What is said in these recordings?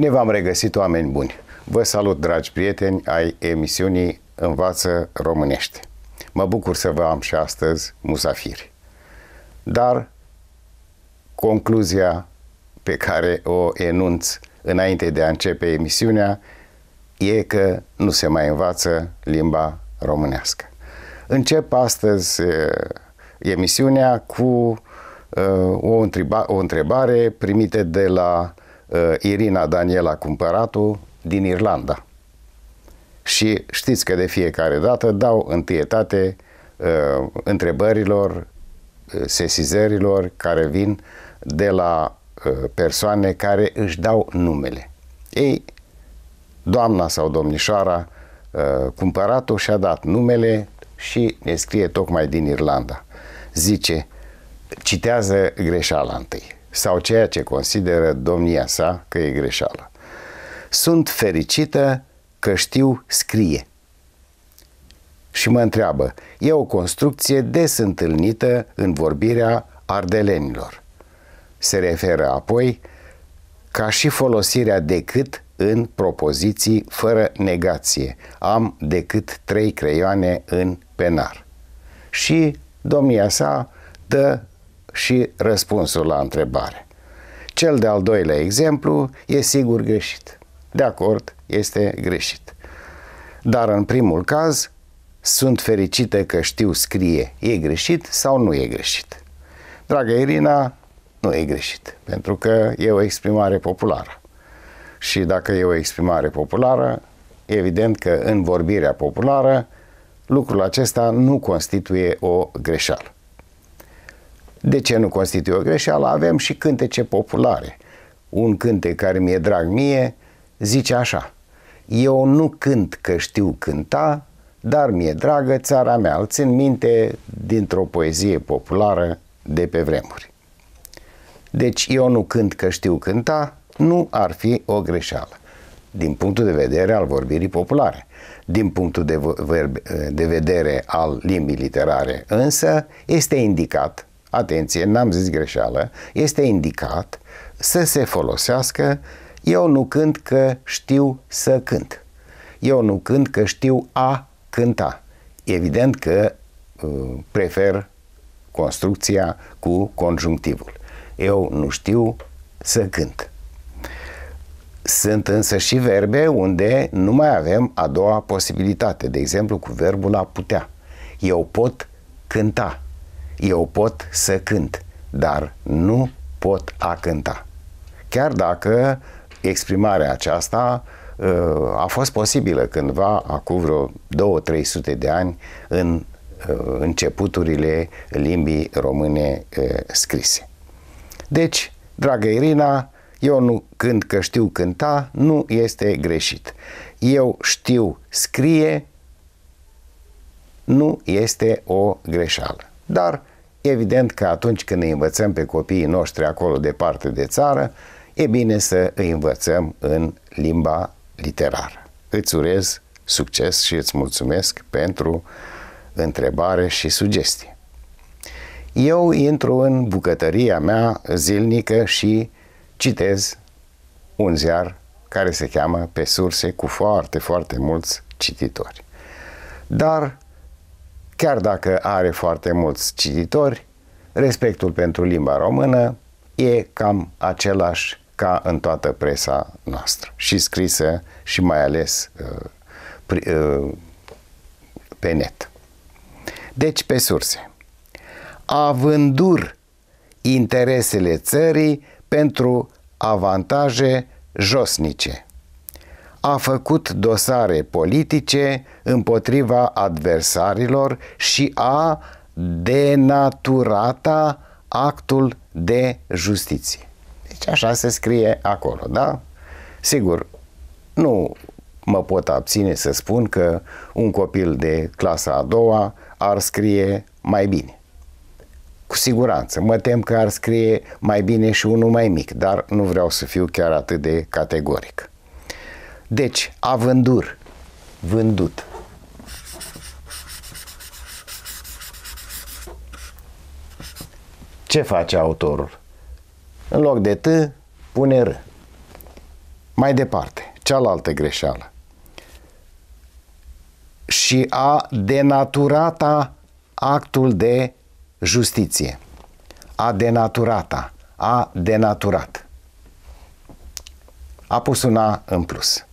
Bine v-am regăsit, oameni buni! Vă salut, dragi prieteni ai emisiunii Învață Românește. Mă bucur să vă am și astăzi musafiri. Dar concluzia pe care o enunț înainte de a începe emisiunea e că nu se mai învață limba românească. Încep astăzi eh, emisiunea cu eh, o, întrebare primită de la uh, Uh, Irina Daniela Cumpăratu din Irlanda. Și știți că de fiecare dată dau întâietate uh, întrebărilor, uh, sesizărilor care vin de la persoane care își dau numele. Ei, doamna sau domnișoara cumpărat-o și-a dat numele și ne scrie tocmai din Irlanda. Zice, citează greșeala întâi sau ceea ce consideră domnia sa că e greșeală. Sunt fericită că știu scrie. Și mă întreabă, e o construcție des întâlnită în vorbirea ardelenilor. Se referă apoi ca și folosirea decât în propoziții fără negație. Am decât trei creioane în penar. Și domnia sa dă și răspunsul la întrebare. Cel de-al doilea exemplu e sigur greșit. De acord, este greșit. Dar în primul caz, sunt fericită că știu scrie e greșit sau nu e greșit. Dragă Irina, nu e greșit, pentru că e o exprimare populară. Și dacă e o exprimare populară, evident că în vorbirea populară lucrul acesta nu constituie o greșeală. De ce nu constituie o greșeală? Avem și cântece populare. Un cântec care mi-e drag mie zice așa. Eu nu cânt că știu cânta, dar mi-e dragă țara mea. Îl țin minte dintr-o poezie populară de pe vremuri. Deci eu nu cânt că știu cânta, nu ar fi o greșeală din punctul de vedere al vorbirii populare. Din punctul de, de vedere al limbii literare însă este indicat atenție, n-am zis greșeală, este indicat să se folosească eu nu cânt că știu să cânt. Eu nu cânt că știu a cânta. Evident că uh, prefer construcția cu conjunctivul. Eu nu știu să cânt. Sunt însă și verbe unde nu mai avem a doua posibilitate, de exemplu cu verbul a putea. Eu pot cânta, eu pot să cânt, dar nu pot a cânta. Chiar dacă exprimarea aceasta uh, a fost posibilă cândva, acum vreo 2-300 de ani, în uh, începuturile limbii române uh, scrise. Deci, dragă Irina, eu nu cânt că știu cânta, nu este greșit. Eu știu scrie, nu este o greșeală. Dar Evident că atunci când îi învățăm pe copiii noștri acolo departe de țară, e bine să îi învățăm în limba literară. Îți urez succes și îți mulțumesc pentru întrebare și sugestii. Eu intru în bucătăria mea zilnică și citez un ziar care se cheamă Pe surse cu foarte, foarte mulți cititori. Dar chiar dacă are foarte mulți cititori, respectul pentru limba română e cam același ca în toată presa noastră, și scrisă și mai ales uh, uh, pe net. Deci, pe surse. Avândur interesele țării pentru avantaje josnice a făcut dosare politice împotriva adversarilor și a denaturat actul de justiție. Deci așa se scrie acolo, da? Sigur, nu mă pot abține să spun că un copil de clasa a doua ar scrie mai bine. Cu siguranță. Mă tem că ar scrie mai bine și unul mai mic, dar nu vreau să fiu chiar atât de categoric. Deci, a vândur, vândut. Ce face autorul? În loc de T, pune R. Mai departe, cealaltă greșeală. Și a denaturata actul de justiție. A denaturata, a denaturat. A pus una în plus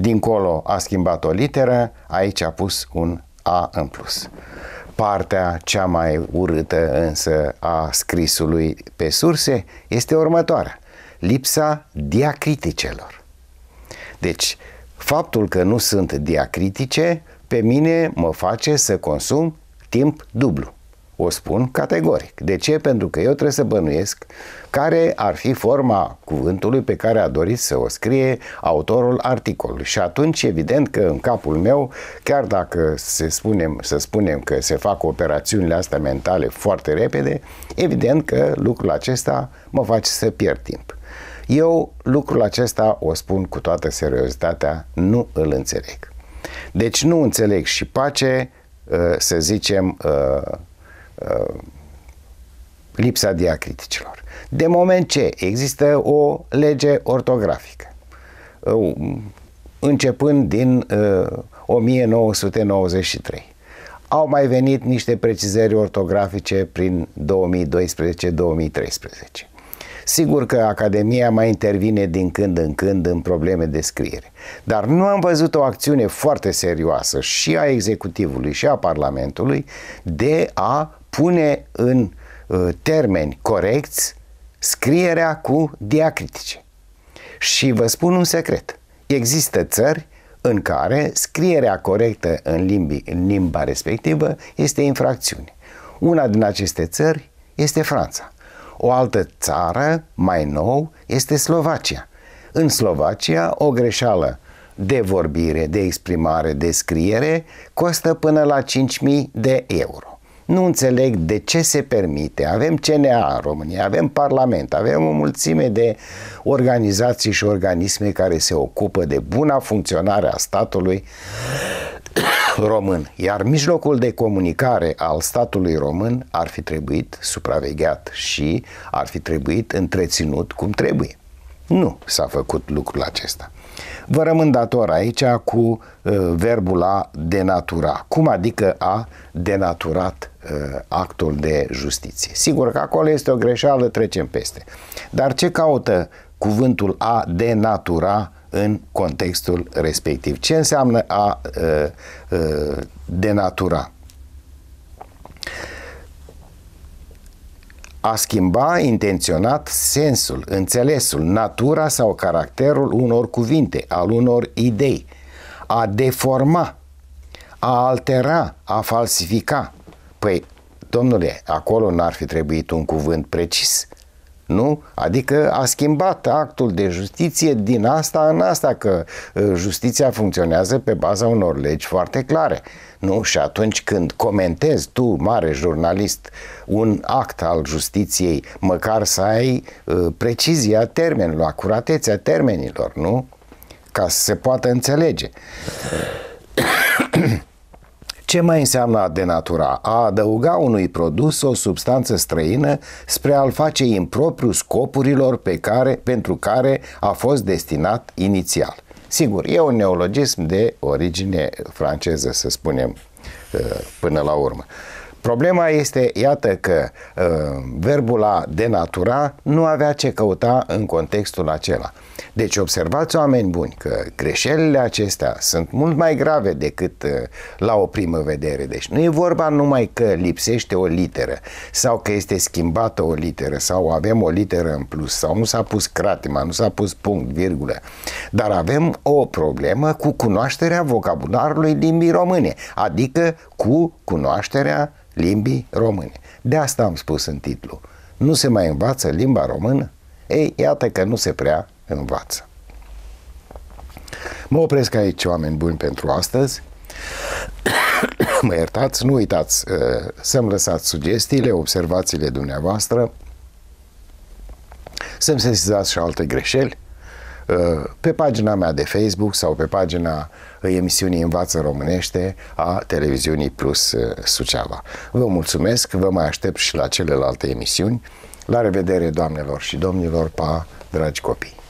dincolo a schimbat o literă, aici a pus un A în plus. Partea cea mai urâtă însă a scrisului pe surse este următoarea. Lipsa diacriticelor. Deci, faptul că nu sunt diacritice, pe mine mă face să consum timp dublu. O spun categoric. De ce? Pentru că eu trebuie să bănuiesc care ar fi forma cuvântului pe care a dorit să o scrie autorul articolului. Și atunci, evident că în capul meu, chiar dacă se spunem, să spunem că se fac operațiunile astea mentale foarte repede, evident că lucrul acesta mă face să pierd timp. Eu lucrul acesta, o spun cu toată seriozitatea, nu îl înțeleg. Deci nu înțeleg și pace, ă, să zicem, ă, Uh, lipsa diacriticilor. De moment ce există o lege ortografică, uh, începând din 1993, uh, au mai venit niște precizări ortografice prin 2012-2013. Sigur că Academia mai intervine din când în când în probleme de scriere, dar nu am văzut o acțiune foarte serioasă și a executivului și a Parlamentului de a pune în uh, termeni corecți scrierea cu diacritice. Și vă spun un secret. Există țări în care scrierea corectă în, limbi, în limba respectivă este infracțiune. Una din aceste țări este Franța. O altă țară, mai nou, este Slovacia. În Slovacia, o greșeală de vorbire, de exprimare, de scriere costă până la 5.000 de euro. Nu înțeleg de ce se permite. Avem CNA în România, avem Parlament, avem o mulțime de organizații și organisme care se ocupă de buna funcționare a statului român, iar mijlocul de comunicare al statului român ar fi trebuit supravegheat și ar fi trebuit întreținut cum trebuie. Nu s-a făcut lucrul acesta. Vă rămân dator aici cu uh, verbul a denatura. Cum adică a denaturat uh, actul de justiție? Sigur că acolo este o greșeală, trecem peste. Dar ce caută cuvântul a denatura în contextul respectiv? Ce înseamnă a uh, denatura? a schimba intenționat sensul, înțelesul, natura sau caracterul unor cuvinte, al unor idei, a deforma, a altera, a falsifica. Păi, domnule, acolo n-ar fi trebuit un cuvânt precis. Nu? Adică a schimbat actul de justiție din asta în asta, că ă, justiția funcționează pe baza unor legi foarte clare. Nu? Și atunci când comentezi tu, mare jurnalist, un act al justiției, măcar să ai ă, precizia termenilor, acuratețea termenilor, nu? Ca să se poată înțelege. Ce mai înseamnă a denatura? A adăuga unui produs o substanță străină spre a-l face impropriu scopurilor pe care, pentru care a fost destinat inițial. Sigur, e un neologism de origine franceză, să spunem, uh, până la urmă. Problema este, iată că uh, verbul a denatura nu avea ce căuta în contextul acela. Deci observați, oameni buni, că greșelile acestea sunt mult mai grave decât uh, la o primă vedere. Deci nu e vorba numai că lipsește o literă sau că este schimbată o literă sau avem o literă în plus sau nu s-a pus cratima, nu s-a pus punct, virgulă. Dar avem o problemă cu cunoașterea vocabularului limbii române, adică cu cunoașterea limbii române. De asta am spus în titlu. Nu se mai învață limba română? Ei, iată că nu se prea învață. Mă opresc aici, oameni buni, pentru astăzi. mă iertați, nu uitați uh, să-mi lăsați sugestiile, observațiile dumneavoastră, să-mi sesizați și alte greșeli pe pagina mea de Facebook sau pe pagina uh, emisiunii Învață Românește a Televiziunii Plus uh, Suceava. Vă mulțumesc, vă mai aștept și la celelalte emisiuni. La revedere, doamnelor și domnilor, pa, dragi copii!